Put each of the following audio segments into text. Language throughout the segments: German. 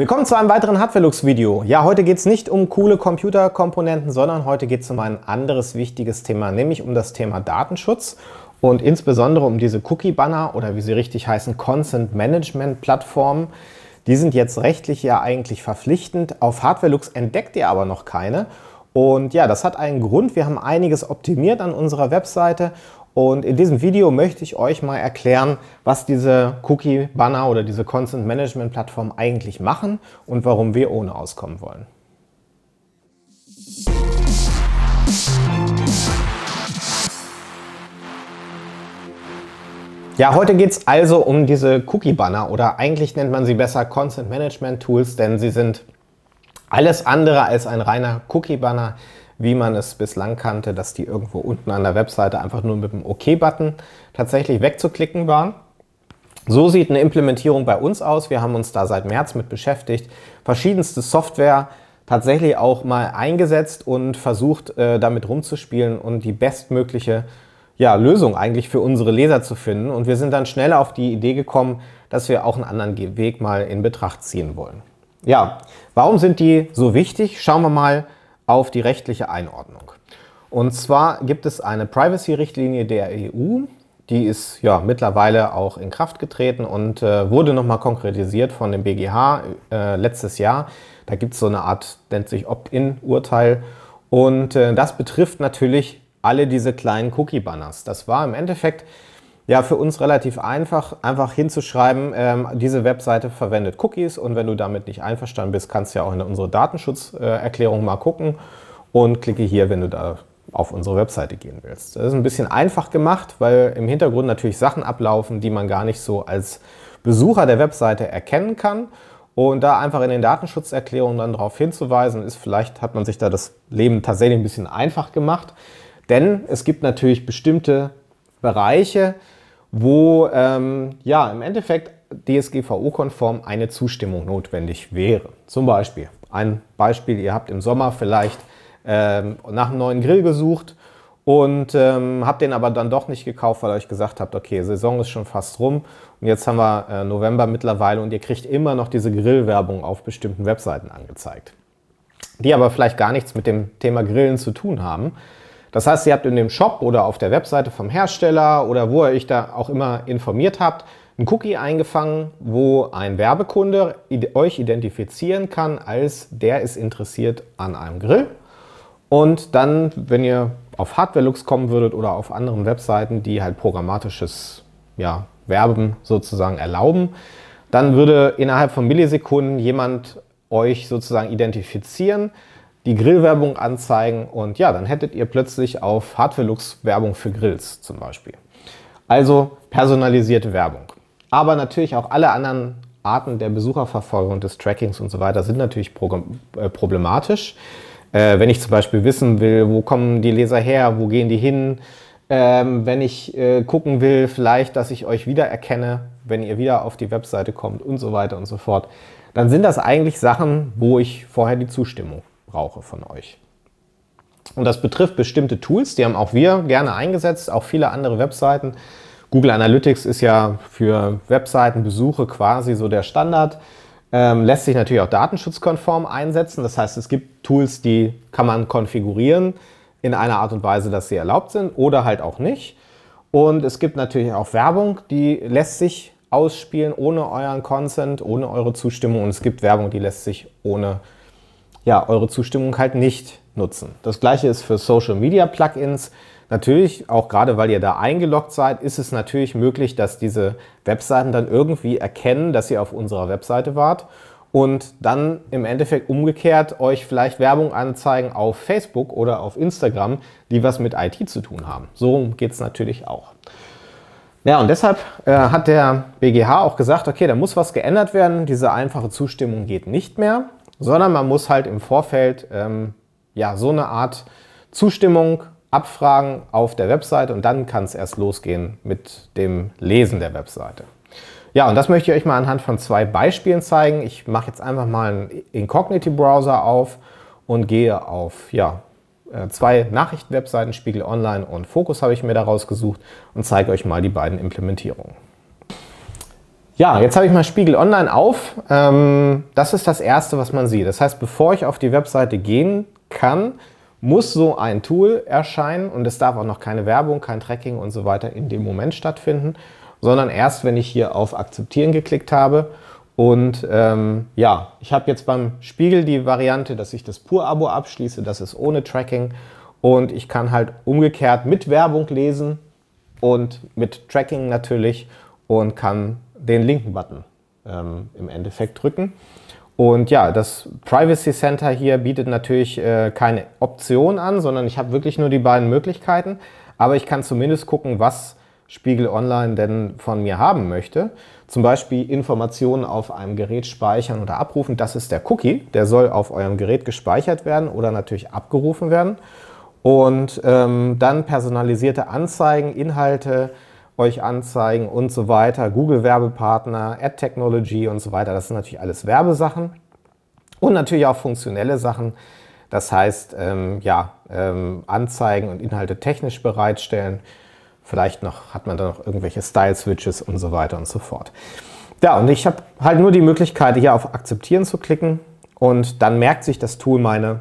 Willkommen zu einem weiteren hardware Hardverlux-Video. Ja, heute geht es nicht um coole Computerkomponenten, sondern heute geht es um ein anderes wichtiges Thema, nämlich um das Thema Datenschutz und insbesondere um diese Cookie-Banner oder wie sie richtig heißen, Consent-Management-Plattformen. Die sind jetzt rechtlich ja eigentlich verpflichtend. Auf hardware Hardverlux entdeckt ihr aber noch keine. Und ja, das hat einen Grund. Wir haben einiges optimiert an unserer Webseite und in diesem Video möchte ich euch mal erklären, was diese Cookie-Banner oder diese Content-Management-Plattform eigentlich machen und warum wir ohne auskommen wollen. Ja, heute geht es also um diese Cookie-Banner oder eigentlich nennt man sie besser Content-Management-Tools, denn sie sind alles andere als ein reiner Cookie-Banner wie man es bislang kannte, dass die irgendwo unten an der Webseite einfach nur mit dem OK-Button OK tatsächlich wegzuklicken waren. So sieht eine Implementierung bei uns aus. Wir haben uns da seit März mit beschäftigt, verschiedenste Software tatsächlich auch mal eingesetzt und versucht, äh, damit rumzuspielen und die bestmögliche ja, Lösung eigentlich für unsere Leser zu finden. Und wir sind dann schnell auf die Idee gekommen, dass wir auch einen anderen Weg mal in Betracht ziehen wollen. Ja, warum sind die so wichtig? Schauen wir mal auf die rechtliche Einordnung. Und zwar gibt es eine Privacy-Richtlinie der EU, die ist ja mittlerweile auch in Kraft getreten und äh, wurde nochmal konkretisiert von dem BGH äh, letztes Jahr. Da gibt es so eine Art, nennt sich Opt-in-Urteil. Und äh, das betrifft natürlich alle diese kleinen Cookie-Banners. Das war im Endeffekt ja, für uns relativ einfach, einfach hinzuschreiben, ähm, diese Webseite verwendet Cookies und wenn du damit nicht einverstanden bist, kannst du ja auch in unsere Datenschutzerklärung mal gucken und klicke hier, wenn du da auf unsere Webseite gehen willst. Das ist ein bisschen einfach gemacht, weil im Hintergrund natürlich Sachen ablaufen, die man gar nicht so als Besucher der Webseite erkennen kann. Und da einfach in den Datenschutzerklärungen dann darauf hinzuweisen, ist vielleicht, hat man sich da das Leben tatsächlich ein bisschen einfach gemacht. Denn es gibt natürlich bestimmte Bereiche, wo ähm, ja im Endeffekt DSGVO-konform eine Zustimmung notwendig wäre. Zum Beispiel, ein Beispiel, ihr habt im Sommer vielleicht ähm, nach einem neuen Grill gesucht und ähm, habt den aber dann doch nicht gekauft, weil euch gesagt habt, okay, Saison ist schon fast rum und jetzt haben wir äh, November mittlerweile und ihr kriegt immer noch diese Grillwerbung auf bestimmten Webseiten angezeigt, die aber vielleicht gar nichts mit dem Thema Grillen zu tun haben das heißt, ihr habt in dem Shop oder auf der Webseite vom Hersteller oder wo ihr euch da auch immer informiert habt, einen Cookie eingefangen, wo ein Werbekunde euch identifizieren kann als der ist interessiert an einem Grill. Und dann, wenn ihr auf Hardware-Looks kommen würdet oder auf anderen Webseiten, die halt programmatisches ja, Werben sozusagen erlauben, dann würde innerhalb von Millisekunden jemand euch sozusagen identifizieren, die Grillwerbung anzeigen und ja, dann hättet ihr plötzlich auf Hardware-Lux Werbung für Grills zum Beispiel. Also personalisierte Werbung. Aber natürlich auch alle anderen Arten der Besucherverfolgung, des Trackings und so weiter sind natürlich äh, problematisch. Äh, wenn ich zum Beispiel wissen will, wo kommen die Leser her, wo gehen die hin, ähm, wenn ich äh, gucken will, vielleicht, dass ich euch wiedererkenne, wenn ihr wieder auf die Webseite kommt und so weiter und so fort, dann sind das eigentlich Sachen, wo ich vorher die Zustimmung brauche von euch. Und das betrifft bestimmte Tools, die haben auch wir gerne eingesetzt, auch viele andere Webseiten. Google Analytics ist ja für Webseitenbesuche quasi so der Standard. Ähm, lässt sich natürlich auch datenschutzkonform einsetzen. Das heißt, es gibt Tools, die kann man konfigurieren in einer Art und Weise, dass sie erlaubt sind oder halt auch nicht. Und es gibt natürlich auch Werbung, die lässt sich ausspielen ohne euren Consent, ohne eure Zustimmung. Und es gibt Werbung, die lässt sich ohne ja, eure Zustimmung halt nicht nutzen. Das gleiche ist für Social Media Plugins. Natürlich, auch gerade weil ihr da eingeloggt seid, ist es natürlich möglich, dass diese Webseiten dann irgendwie erkennen, dass ihr auf unserer Webseite wart und dann im Endeffekt umgekehrt euch vielleicht Werbung anzeigen auf Facebook oder auf Instagram, die was mit IT zu tun haben. So geht es natürlich auch. Ja, und deshalb äh, hat der BGH auch gesagt, okay, da muss was geändert werden, diese einfache Zustimmung geht nicht mehr sondern man muss halt im Vorfeld ähm, ja, so eine Art Zustimmung abfragen auf der Webseite und dann kann es erst losgehen mit dem Lesen der Webseite. Ja, und das möchte ich euch mal anhand von zwei Beispielen zeigen. Ich mache jetzt einfach mal einen Incognity-Browser auf und gehe auf ja, äh, zwei Nachrichtenwebseiten, Spiegel Online und Focus habe ich mir daraus gesucht und zeige euch mal die beiden Implementierungen. Ja, jetzt habe ich mal Spiegel Online auf. Ähm, das ist das Erste, was man sieht. Das heißt, bevor ich auf die Webseite gehen kann, muss so ein Tool erscheinen und es darf auch noch keine Werbung, kein Tracking und so weiter in dem Moment stattfinden, sondern erst, wenn ich hier auf Akzeptieren geklickt habe. Und ähm, ja, ich habe jetzt beim Spiegel die Variante, dass ich das Pur-Abo abschließe, das ist ohne Tracking und ich kann halt umgekehrt mit Werbung lesen und mit Tracking natürlich und kann den linken Button ähm, im Endeffekt drücken. Und ja, das Privacy Center hier bietet natürlich äh, keine Option an, sondern ich habe wirklich nur die beiden Möglichkeiten. Aber ich kann zumindest gucken, was Spiegel Online denn von mir haben möchte. Zum Beispiel Informationen auf einem Gerät speichern oder abrufen. Das ist der Cookie, der soll auf eurem Gerät gespeichert werden oder natürlich abgerufen werden. Und ähm, dann personalisierte Anzeigen, Inhalte, euch anzeigen und so weiter, Google Werbepartner, Ad Technology und so weiter. Das sind natürlich alles Werbesachen und natürlich auch funktionelle Sachen. Das heißt, ähm, ja, ähm, Anzeigen und Inhalte technisch bereitstellen. Vielleicht noch hat man da noch irgendwelche Style-Switches und so weiter und so fort. Ja, und ich habe halt nur die Möglichkeit, hier auf Akzeptieren zu klicken und dann merkt sich das Tool meine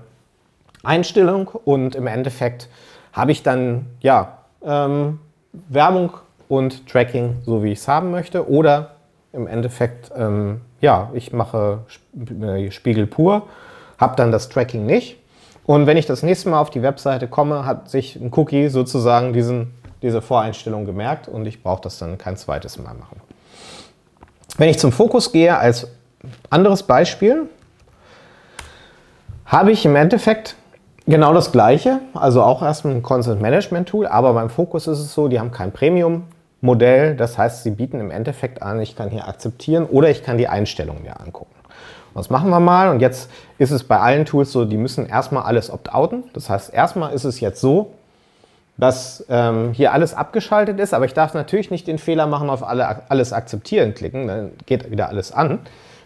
Einstellung und im Endeffekt habe ich dann ja ähm, Werbung und Tracking, so wie ich es haben möchte. Oder im Endeffekt, ähm, ja, ich mache äh, Spiegel pur, habe dann das Tracking nicht. Und wenn ich das nächste Mal auf die Webseite komme, hat sich ein Cookie sozusagen diesen, diese Voreinstellung gemerkt und ich brauche das dann kein zweites Mal machen. Wenn ich zum Fokus gehe, als anderes Beispiel, habe ich im Endeffekt genau das gleiche, also auch erstmal ein Content Management Tool, aber beim Fokus ist es so, die haben kein Premium, Modell. Das heißt, sie bieten im Endeffekt an, ich kann hier akzeptieren oder ich kann die Einstellungen mir angucken. Was machen wir mal. Und jetzt ist es bei allen Tools so, die müssen erstmal alles opt-outen. Das heißt, erstmal ist es jetzt so, dass ähm, hier alles abgeschaltet ist, aber ich darf natürlich nicht den Fehler machen, auf alle, alles akzeptieren klicken, dann geht wieder alles an,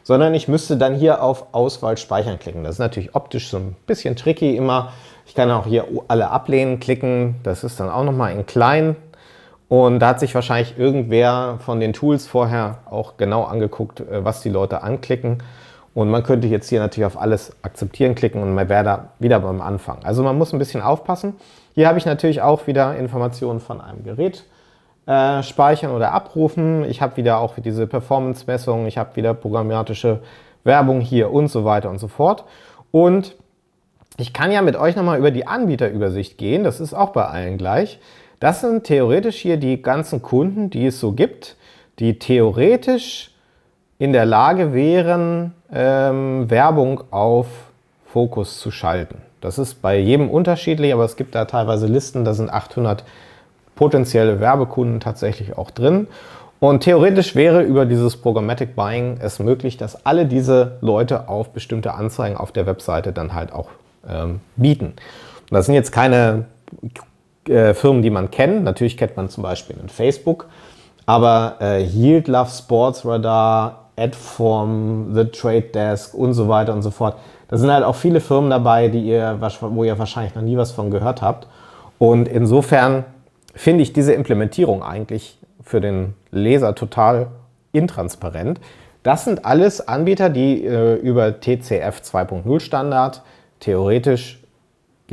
sondern ich müsste dann hier auf Auswahl speichern klicken. Das ist natürlich optisch so ein bisschen tricky immer. Ich kann auch hier alle ablehnen klicken, das ist dann auch nochmal in klein, und da hat sich wahrscheinlich irgendwer von den Tools vorher auch genau angeguckt, äh, was die Leute anklicken. Und man könnte jetzt hier natürlich auf alles akzeptieren klicken und man wäre da wieder beim Anfang. Also man muss ein bisschen aufpassen. Hier habe ich natürlich auch wieder Informationen von einem Gerät äh, speichern oder abrufen. Ich habe wieder auch diese Performance-Messung, ich habe wieder programmatische Werbung hier und so weiter und so fort. Und ich kann ja mit euch nochmal über die Anbieterübersicht gehen. Das ist auch bei allen gleich. Das sind theoretisch hier die ganzen Kunden, die es so gibt, die theoretisch in der Lage wären, ähm, Werbung auf Fokus zu schalten. Das ist bei jedem unterschiedlich, aber es gibt da teilweise Listen, da sind 800 potenzielle Werbekunden tatsächlich auch drin. Und theoretisch wäre über dieses Programmatic Buying es möglich, dass alle diese Leute auf bestimmte Anzeigen auf der Webseite dann halt auch ähm, bieten. Und das sind jetzt keine äh, Firmen, die man kennt. Natürlich kennt man zum Beispiel einen Facebook, aber äh, Yield Love Sports Radar, Adform, The Trade Desk und so weiter und so fort. Da sind halt auch viele Firmen dabei, die ihr, wo ihr wahrscheinlich noch nie was von gehört habt. Und insofern finde ich diese Implementierung eigentlich für den Leser total intransparent. Das sind alles Anbieter, die äh, über TCF 2.0 Standard theoretisch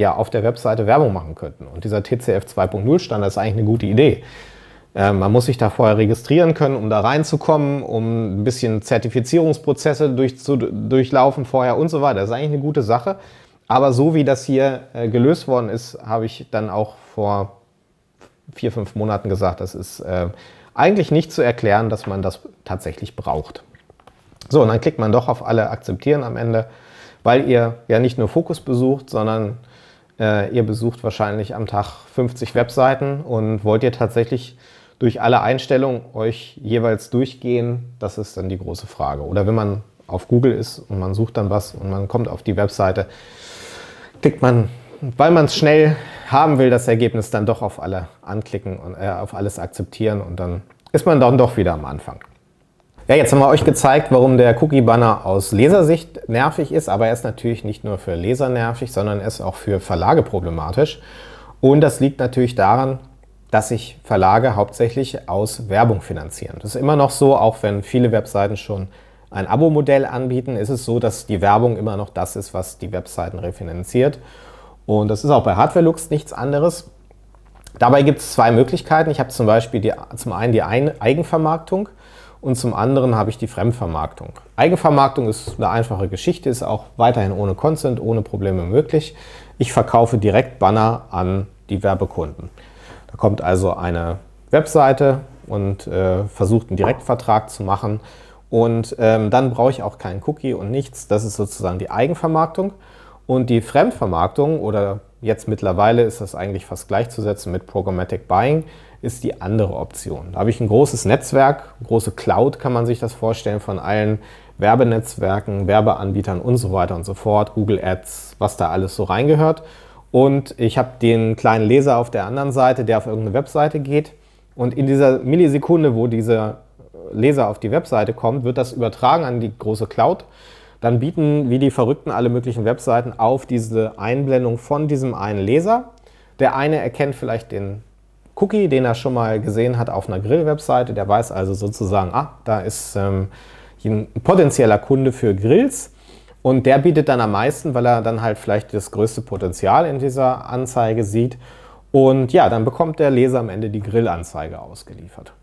ja auf der Webseite Werbung machen könnten. Und dieser TCF 2.0 Standard ist eigentlich eine gute Idee. Ähm, man muss sich da vorher registrieren können, um da reinzukommen, um ein bisschen Zertifizierungsprozesse durch, zu, durchlaufen vorher und so weiter. Das ist eigentlich eine gute Sache. Aber so wie das hier äh, gelöst worden ist, habe ich dann auch vor vier, fünf Monaten gesagt, das ist äh, eigentlich nicht zu erklären, dass man das tatsächlich braucht. So, und dann klickt man doch auf alle akzeptieren am Ende, weil ihr ja nicht nur Fokus besucht, sondern äh, ihr besucht wahrscheinlich am Tag 50 Webseiten und wollt ihr tatsächlich durch alle Einstellungen euch jeweils durchgehen? Das ist dann die große Frage. Oder wenn man auf Google ist und man sucht dann was und man kommt auf die Webseite, klickt man, weil man es schnell haben will, das Ergebnis dann doch auf alle anklicken und äh, auf alles akzeptieren und dann ist man dann doch wieder am Anfang. Ja, jetzt haben wir euch gezeigt, warum der Cookie-Banner aus Lesersicht nervig ist, aber er ist natürlich nicht nur für Leser nervig, sondern er ist auch für Verlage problematisch. Und das liegt natürlich daran, dass sich Verlage hauptsächlich aus Werbung finanzieren. Das ist immer noch so, auch wenn viele Webseiten schon ein Abo-Modell anbieten, ist es so, dass die Werbung immer noch das ist, was die Webseiten refinanziert. Und das ist auch bei hardware lux nichts anderes. Dabei gibt es zwei Möglichkeiten. Ich habe zum Beispiel die, zum einen die Eigenvermarktung und zum anderen habe ich die Fremdvermarktung. Eigenvermarktung ist eine einfache Geschichte, ist auch weiterhin ohne Consent, ohne Probleme möglich. Ich verkaufe direkt Banner an die Werbekunden. Da kommt also eine Webseite und äh, versucht einen Direktvertrag zu machen und ähm, dann brauche ich auch keinen Cookie und nichts. Das ist sozusagen die Eigenvermarktung. Und die Fremdvermarktung oder jetzt mittlerweile ist das eigentlich fast gleichzusetzen mit Programmatic Buying, ist die andere Option. Da habe ich ein großes Netzwerk, eine große Cloud kann man sich das vorstellen von allen Werbenetzwerken, Werbeanbietern und so weiter und so fort, Google Ads, was da alles so reingehört. Und ich habe den kleinen Leser auf der anderen Seite, der auf irgendeine Webseite geht. Und in dieser Millisekunde, wo dieser Leser auf die Webseite kommt, wird das übertragen an die große Cloud. Dann bieten wie die Verrückten alle möglichen Webseiten auf diese Einblendung von diesem einen Leser. Der eine erkennt vielleicht den Cookie, den er schon mal gesehen hat auf einer Grill-Webseite. Der weiß also sozusagen, ah, da ist ähm, ein potenzieller Kunde für Grills. Und der bietet dann am meisten, weil er dann halt vielleicht das größte Potenzial in dieser Anzeige sieht. Und ja, dann bekommt der Leser am Ende die Grillanzeige ausgeliefert.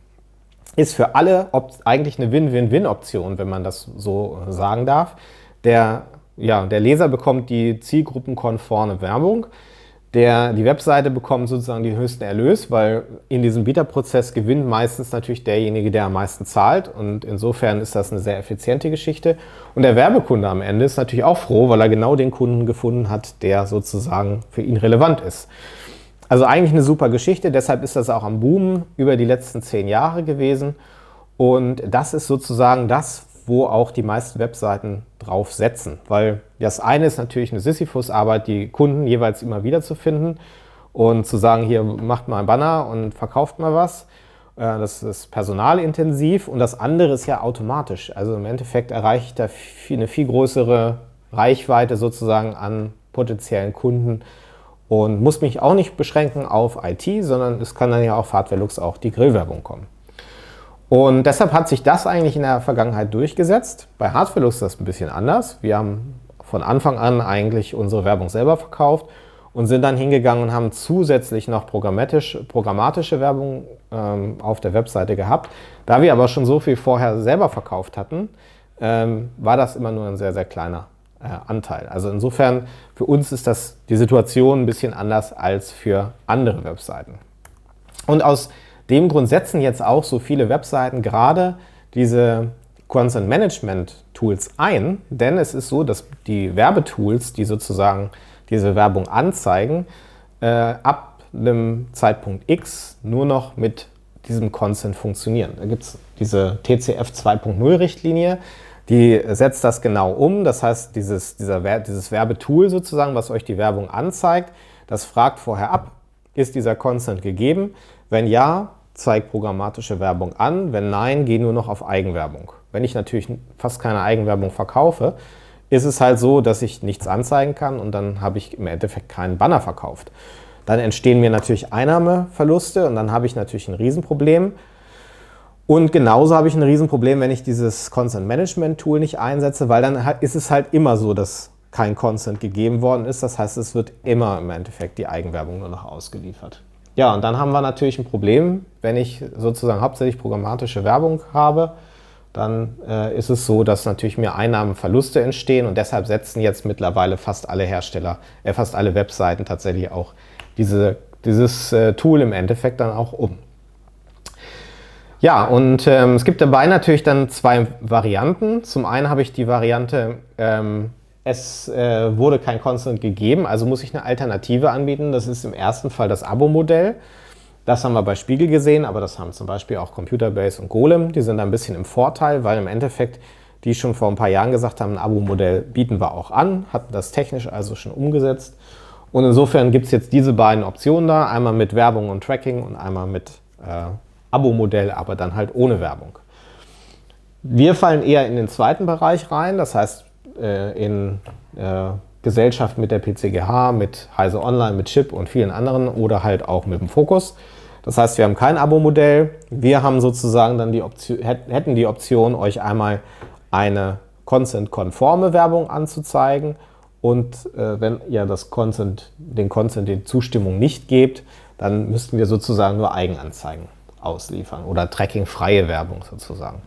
Ist für alle eigentlich eine Win-Win-Win-Option, wenn man das so äh, sagen darf. Der, ja, der Leser bekommt die zielgruppenkonforme Werbung. Der, die Webseite bekommt sozusagen den höchsten Erlös, weil in diesem Bieterprozess gewinnt meistens natürlich derjenige, der am meisten zahlt. Und insofern ist das eine sehr effiziente Geschichte. Und der Werbekunde am Ende ist natürlich auch froh, weil er genau den Kunden gefunden hat, der sozusagen für ihn relevant ist. Also eigentlich eine super Geschichte, deshalb ist das auch am Boom über die letzten zehn Jahre gewesen. Und das ist sozusagen das, wo auch die meisten Webseiten drauf setzen, weil das eine ist natürlich eine Sisyphus-Arbeit, die Kunden jeweils immer wieder zu finden und zu sagen, hier macht mal ein Banner und verkauft mal was. Äh, das ist personalintensiv und das andere ist ja automatisch. Also im Endeffekt erreiche ich da eine viel größere Reichweite sozusagen an potenziellen Kunden und muss mich auch nicht beschränken auf IT, sondern es kann dann ja auch hardware auch die Grillwerbung kommen. Und deshalb hat sich das eigentlich in der Vergangenheit durchgesetzt. Bei hardware ist das ein bisschen anders. Wir haben von Anfang an eigentlich unsere Werbung selber verkauft und sind dann hingegangen und haben zusätzlich noch programmatisch, programmatische Werbung ähm, auf der Webseite gehabt. Da wir aber schon so viel vorher selber verkauft hatten, ähm, war das immer nur ein sehr, sehr kleiner äh, Anteil. Also insofern, für uns ist das die Situation ein bisschen anders als für andere Webseiten. Und aus dem Grund setzen jetzt auch so viele Webseiten gerade diese Consent Management Tools ein, denn es ist so, dass die Werbetools, die sozusagen diese Werbung anzeigen, äh, ab einem Zeitpunkt X nur noch mit diesem Consent funktionieren. Da gibt es diese TCF 2.0-Richtlinie, die setzt das genau um. Das heißt, dieses, dieser, dieses Werbetool sozusagen, was euch die Werbung anzeigt, das fragt vorher ab, ist dieser Consent gegeben? Wenn ja, zeigt programmatische Werbung an. Wenn nein, geh nur noch auf Eigenwerbung wenn ich natürlich fast keine Eigenwerbung verkaufe, ist es halt so, dass ich nichts anzeigen kann und dann habe ich im Endeffekt keinen Banner verkauft. Dann entstehen mir natürlich Einnahmeverluste und dann habe ich natürlich ein Riesenproblem. Und genauso habe ich ein Riesenproblem, wenn ich dieses Content Management Tool nicht einsetze, weil dann ist es halt immer so, dass kein Content gegeben worden ist. Das heißt, es wird immer im Endeffekt die Eigenwerbung nur noch ausgeliefert. Ja, und dann haben wir natürlich ein Problem, wenn ich sozusagen hauptsächlich programmatische Werbung habe, dann äh, ist es so, dass natürlich mehr Einnahmenverluste entstehen und deshalb setzen jetzt mittlerweile fast alle Hersteller, äh, fast alle Webseiten tatsächlich auch diese, dieses äh, Tool im Endeffekt dann auch um. Ja, und ähm, es gibt dabei natürlich dann zwei Varianten. Zum einen habe ich die Variante, ähm, es äh, wurde kein Consent gegeben, also muss ich eine Alternative anbieten. Das ist im ersten Fall das Abo-Modell. Das haben wir bei Spiegel gesehen, aber das haben zum Beispiel auch Computerbase und Golem. Die sind ein bisschen im Vorteil, weil im Endeffekt die schon vor ein paar Jahren gesagt haben, ein Abo-Modell bieten wir auch an, hatten das technisch also schon umgesetzt. Und insofern gibt es jetzt diese beiden Optionen da, einmal mit Werbung und Tracking und einmal mit äh, Abo-Modell, aber dann halt ohne Werbung. Wir fallen eher in den zweiten Bereich rein, das heißt äh, in äh, Gesellschaft mit der PCGH, mit Heise Online, mit Chip und vielen anderen oder halt auch mit dem Fokus. Das heißt, wir haben kein Abo-Modell. Wir haben sozusagen dann die Option, hätten die Option, euch einmal eine Consent-konforme Werbung anzuzeigen. Und äh, wenn ihr das Consent, den Consent, die Zustimmung nicht gebt, dann müssten wir sozusagen nur Eigenanzeigen ausliefern oder trackingfreie Werbung sozusagen.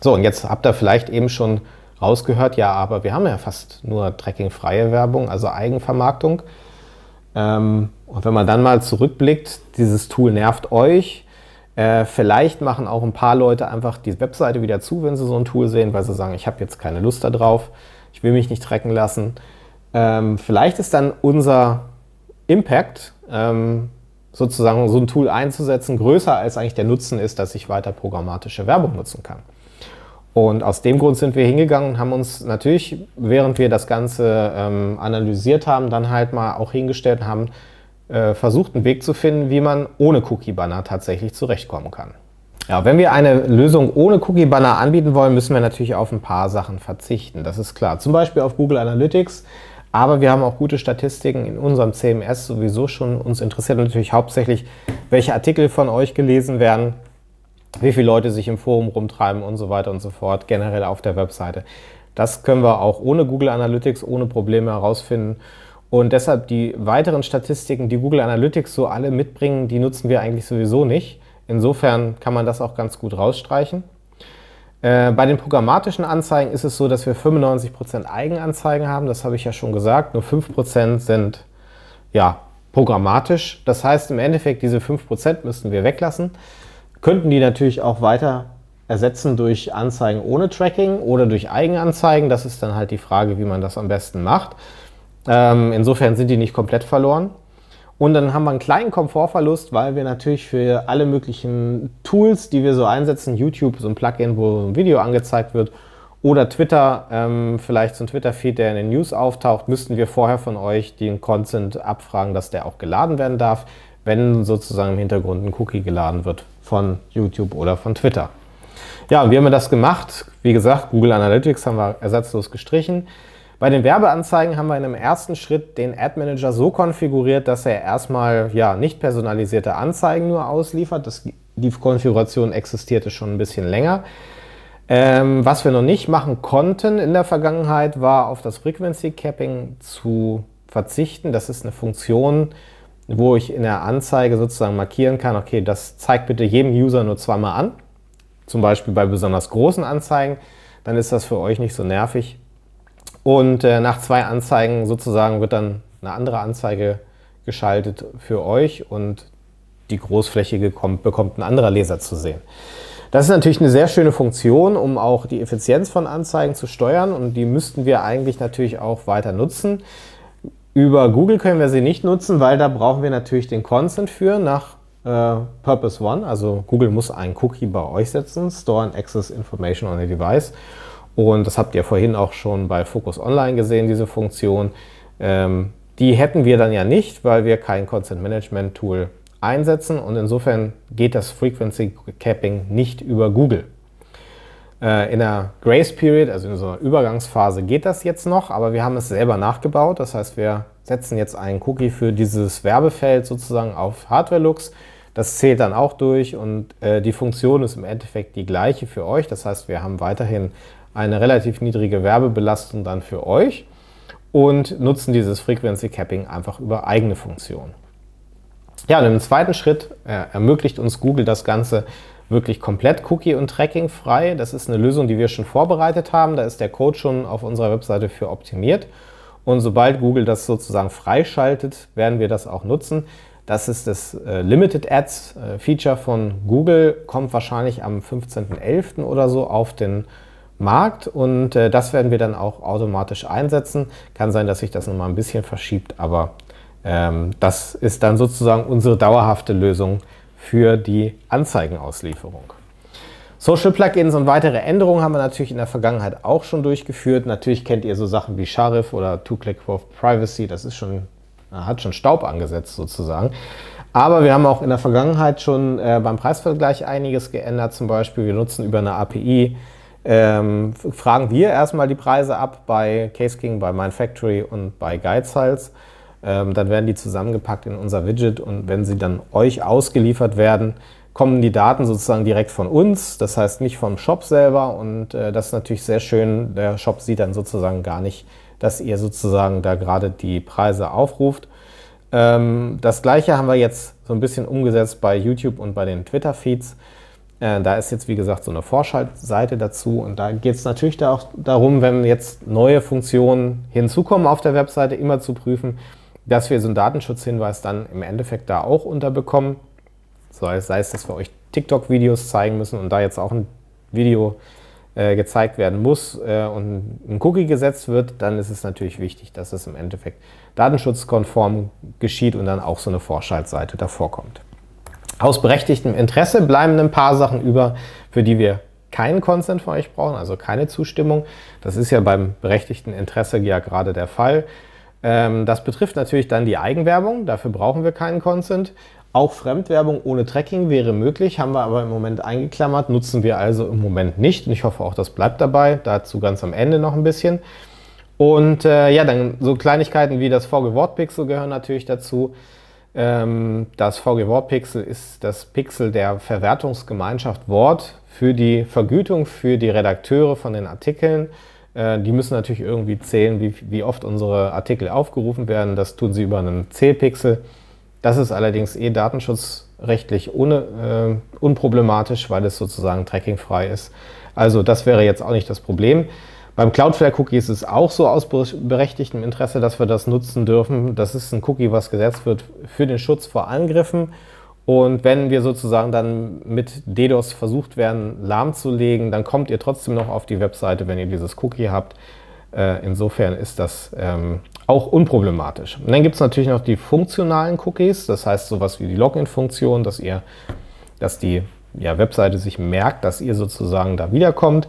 So, und jetzt habt ihr vielleicht eben schon rausgehört, ja, aber wir haben ja fast nur trackingfreie Werbung, also Eigenvermarktung. Ähm, und wenn man dann mal zurückblickt, dieses Tool nervt euch. Äh, vielleicht machen auch ein paar Leute einfach die Webseite wieder zu, wenn sie so ein Tool sehen, weil sie sagen, ich habe jetzt keine Lust darauf, ich will mich nicht trecken lassen. Ähm, vielleicht ist dann unser Impact, ähm, sozusagen so ein Tool einzusetzen, größer als eigentlich der Nutzen ist, dass ich weiter programmatische Werbung nutzen kann. Und aus dem Grund sind wir hingegangen und haben uns natürlich, während wir das Ganze ähm, analysiert haben, dann halt mal auch hingestellt und haben äh, versucht, einen Weg zu finden, wie man ohne Cookie-Banner tatsächlich zurechtkommen kann. Ja, wenn wir eine Lösung ohne Cookie-Banner anbieten wollen, müssen wir natürlich auf ein paar Sachen verzichten. Das ist klar. Zum Beispiel auf Google Analytics. Aber wir haben auch gute Statistiken in unserem CMS sowieso schon. Uns interessiert natürlich hauptsächlich, welche Artikel von euch gelesen werden wie viele Leute sich im Forum rumtreiben und so weiter und so fort, generell auf der Webseite. Das können wir auch ohne Google Analytics ohne Probleme herausfinden. Und deshalb die weiteren Statistiken, die Google Analytics so alle mitbringen, die nutzen wir eigentlich sowieso nicht. Insofern kann man das auch ganz gut rausstreichen. Äh, bei den programmatischen Anzeigen ist es so, dass wir 95% Eigenanzeigen haben. Das habe ich ja schon gesagt. Nur 5% sind ja, programmatisch. Das heißt, im Endeffekt, diese 5% müssten wir weglassen könnten die natürlich auch weiter ersetzen durch Anzeigen ohne Tracking oder durch Eigenanzeigen. Das ist dann halt die Frage, wie man das am besten macht. Ähm, insofern sind die nicht komplett verloren. Und dann haben wir einen kleinen Komfortverlust, weil wir natürlich für alle möglichen Tools, die wir so einsetzen, YouTube, so ein Plugin, wo ein Video angezeigt wird, oder Twitter, ähm, vielleicht so ein Twitter-Feed, der in den News auftaucht, müssten wir vorher von euch den Content abfragen, dass der auch geladen werden darf wenn sozusagen im Hintergrund ein Cookie geladen wird von YouTube oder von Twitter. Ja, und wie haben wir das gemacht? Wie gesagt, Google Analytics haben wir ersatzlos gestrichen. Bei den Werbeanzeigen haben wir in einem ersten Schritt den Ad Manager so konfiguriert, dass er erstmal ja, nicht personalisierte Anzeigen nur ausliefert. Das, die Konfiguration existierte schon ein bisschen länger. Ähm, was wir noch nicht machen konnten in der Vergangenheit, war auf das Frequency Capping zu verzichten. Das ist eine Funktion, wo ich in der Anzeige sozusagen markieren kann, okay, das zeigt bitte jedem User nur zweimal an, zum Beispiel bei besonders großen Anzeigen, dann ist das für euch nicht so nervig. Und äh, nach zwei Anzeigen sozusagen wird dann eine andere Anzeige geschaltet für euch und die großflächige kommt, bekommt ein anderer Leser zu sehen. Das ist natürlich eine sehr schöne Funktion, um auch die Effizienz von Anzeigen zu steuern und die müssten wir eigentlich natürlich auch weiter nutzen. Über Google können wir sie nicht nutzen, weil da brauchen wir natürlich den Consent für nach äh, Purpose One. Also Google muss einen Cookie bei euch setzen, Store and Access Information on a Device. Und das habt ihr vorhin auch schon bei Focus Online gesehen, diese Funktion. Ähm, die hätten wir dann ja nicht, weil wir kein Consent Management Tool einsetzen und insofern geht das Frequency Capping nicht über Google. Äh, in der Grace Period, also in unserer Übergangsphase, geht das jetzt noch, aber wir haben es selber nachgebaut. Das heißt, wir setzen jetzt einen Cookie für dieses Werbefeld sozusagen auf Hardware-Looks. Das zählt dann auch durch und äh, die Funktion ist im Endeffekt die gleiche für euch. Das heißt, wir haben weiterhin eine relativ niedrige Werbebelastung dann für euch und nutzen dieses Frequency Capping einfach über eigene Funktionen. Ja, und im zweiten Schritt äh, ermöglicht uns Google das Ganze wirklich komplett cookie- und tracking-frei. Das ist eine Lösung, die wir schon vorbereitet haben. Da ist der Code schon auf unserer Webseite für optimiert. Und sobald Google das sozusagen freischaltet, werden wir das auch nutzen. Das ist das äh, Limited Ads äh, Feature von Google, kommt wahrscheinlich am 15.11. oder so auf den Markt und äh, das werden wir dann auch automatisch einsetzen. Kann sein, dass sich das nochmal ein bisschen verschiebt, aber ähm, das ist dann sozusagen unsere dauerhafte Lösung für die Anzeigenauslieferung. Social Plugins und weitere Änderungen haben wir natürlich in der Vergangenheit auch schon durchgeführt. Natürlich kennt ihr so Sachen wie Sharif oder Two-Click-Wolf Privacy. Das ist schon, hat schon Staub angesetzt sozusagen. Aber wir haben auch in der Vergangenheit schon äh, beim Preisvergleich einiges geändert. Zum Beispiel, wir nutzen über eine API, ähm, fragen wir erstmal die Preise ab bei Case King, bei MindFactory und bei GuideSiles ähm, dann werden die zusammengepackt in unser Widget und wenn sie dann euch ausgeliefert werden, kommen die Daten sozusagen direkt von uns, das heißt nicht vom Shop selber und äh, das ist natürlich sehr schön. Der Shop sieht dann sozusagen gar nicht, dass ihr sozusagen da gerade die Preise aufruft. Ähm, das gleiche haben wir jetzt so ein bisschen umgesetzt bei YouTube und bei den Twitter-Feeds. Äh, da ist jetzt, wie gesagt, so eine Vorschaltseite dazu und da geht es natürlich da auch darum, wenn jetzt neue Funktionen hinzukommen auf der Webseite, immer zu prüfen, dass wir so einen Datenschutzhinweis dann im Endeffekt da auch unterbekommen. Sei es, sei es dass wir euch TikTok-Videos zeigen müssen und da jetzt auch ein Video äh, gezeigt werden muss äh, und ein Cookie gesetzt wird, dann ist es natürlich wichtig, dass es im Endeffekt datenschutzkonform geschieht und dann auch so eine Vorschaltseite davor kommt. Aus berechtigtem Interesse bleiben ein paar Sachen über, für die wir keinen Consent von euch brauchen, also keine Zustimmung. Das ist ja beim berechtigten Interesse ja gerade der Fall. Ähm, das betrifft natürlich dann die Eigenwerbung, dafür brauchen wir keinen Consent. Auch Fremdwerbung ohne Tracking wäre möglich, haben wir aber im Moment eingeklammert, nutzen wir also im Moment nicht und ich hoffe auch, das bleibt dabei, dazu ganz am Ende noch ein bisschen. Und äh, ja, dann so Kleinigkeiten wie das VG Wortpixel gehören natürlich dazu. Ähm, das VG Wortpixel ist das Pixel der Verwertungsgemeinschaft Wort für die Vergütung für die Redakteure von den Artikeln äh, die müssen natürlich irgendwie zählen, wie, wie oft unsere Artikel aufgerufen werden. Das tun sie über einen Zählpixel. Das ist allerdings eh datenschutzrechtlich ohne, äh, unproblematisch, weil es sozusagen trackingfrei ist. Also das wäre jetzt auch nicht das Problem. Beim Cloudflare-Cookie ist es auch so aus berechtigtem Interesse, dass wir das nutzen dürfen. Das ist ein Cookie, was gesetzt wird für den Schutz vor Angriffen. Und wenn wir sozusagen dann mit DDoS versucht werden, lahmzulegen, dann kommt ihr trotzdem noch auf die Webseite, wenn ihr dieses Cookie habt. Äh, insofern ist das ähm, auch unproblematisch. Und dann gibt es natürlich noch die funktionalen Cookies, das heißt sowas wie die Login-Funktion, dass ihr, dass die ja, Webseite sich merkt, dass ihr sozusagen da wiederkommt.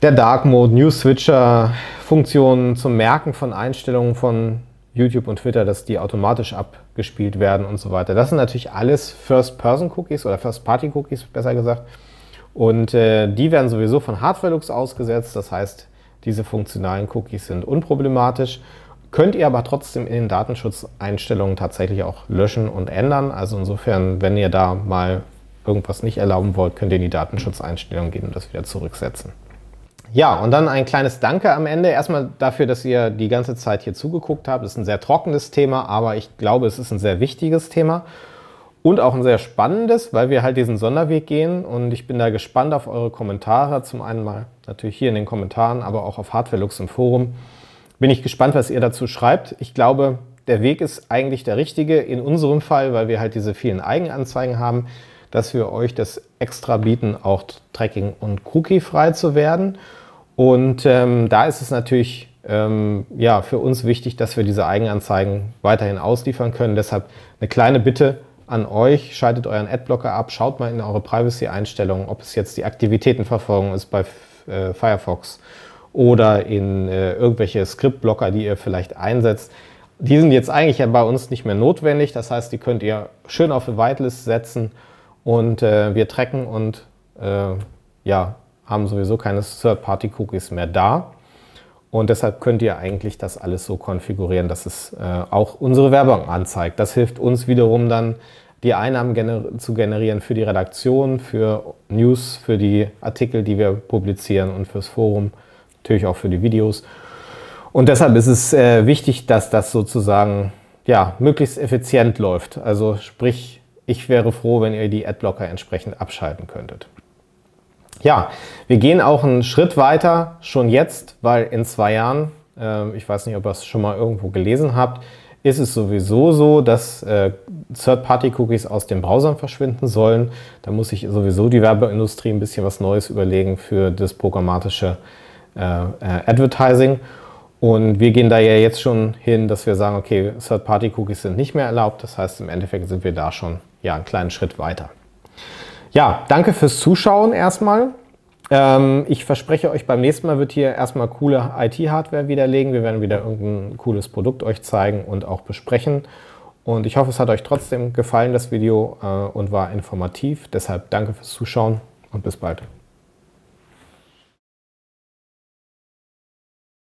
Der Dark Mode, New Switcher, Funktionen zum Merken von Einstellungen von YouTube und Twitter, dass die automatisch abgespielt werden und so weiter. Das sind natürlich alles First-Person-Cookies oder First-Party-Cookies, besser gesagt. Und äh, die werden sowieso von Hardware-Looks ausgesetzt. Das heißt, diese funktionalen Cookies sind unproblematisch. Könnt ihr aber trotzdem in den Datenschutzeinstellungen tatsächlich auch löschen und ändern. Also insofern, wenn ihr da mal irgendwas nicht erlauben wollt, könnt ihr in die Datenschutzeinstellungen gehen und das wieder zurücksetzen. Ja, und dann ein kleines Danke am Ende. Erstmal dafür, dass ihr die ganze Zeit hier zugeguckt habt. Es ist ein sehr trockenes Thema, aber ich glaube, es ist ein sehr wichtiges Thema und auch ein sehr spannendes, weil wir halt diesen Sonderweg gehen. Und ich bin da gespannt auf eure Kommentare. Zum einen mal natürlich hier in den Kommentaren, aber auch auf Hardware Lux im Forum. Bin ich gespannt, was ihr dazu schreibt. Ich glaube, der Weg ist eigentlich der richtige in unserem Fall, weil wir halt diese vielen Eigenanzeigen haben dass wir euch das extra bieten, auch Tracking- und Cookie-frei zu werden. Und ähm, da ist es natürlich ähm, ja, für uns wichtig, dass wir diese Eigenanzeigen weiterhin ausliefern können. Deshalb eine kleine Bitte an euch, schaltet euren Adblocker ab, schaut mal in eure Privacy-Einstellungen, ob es jetzt die Aktivitätenverfolgung ist bei äh, Firefox oder in äh, irgendwelche Skriptblocker, die ihr vielleicht einsetzt. Die sind jetzt eigentlich ja bei uns nicht mehr notwendig. Das heißt, die könnt ihr schön auf eine Whitelist setzen und äh, wir tracken und äh, ja, haben sowieso keine Third-Party-Cookies mehr da. Und deshalb könnt ihr eigentlich das alles so konfigurieren, dass es äh, auch unsere Werbung anzeigt. Das hilft uns wiederum dann, die Einnahmen gener zu generieren für die Redaktion, für News, für die Artikel, die wir publizieren und fürs Forum, natürlich auch für die Videos. Und deshalb ist es äh, wichtig, dass das sozusagen ja, möglichst effizient läuft. Also sprich, ich wäre froh, wenn ihr die Adblocker entsprechend abschalten könntet. Ja, wir gehen auch einen Schritt weiter schon jetzt, weil in zwei Jahren, äh, ich weiß nicht, ob ihr es schon mal irgendwo gelesen habt, ist es sowieso so, dass äh, Third-Party-Cookies aus den Browsern verschwinden sollen. Da muss sich sowieso die Werbeindustrie ein bisschen was Neues überlegen für das programmatische äh, äh Advertising. Und wir gehen da ja jetzt schon hin, dass wir sagen, okay, Third-Party-Cookies sind nicht mehr erlaubt. Das heißt, im Endeffekt sind wir da schon ja, einen kleinen Schritt weiter. Ja, danke fürs Zuschauen erstmal. Ähm, ich verspreche euch, beim nächsten Mal wird hier erstmal coole IT-Hardware widerlegen. Wir werden wieder irgendein cooles Produkt euch zeigen und auch besprechen. Und ich hoffe, es hat euch trotzdem gefallen, das Video, äh, und war informativ. Deshalb danke fürs Zuschauen und bis bald.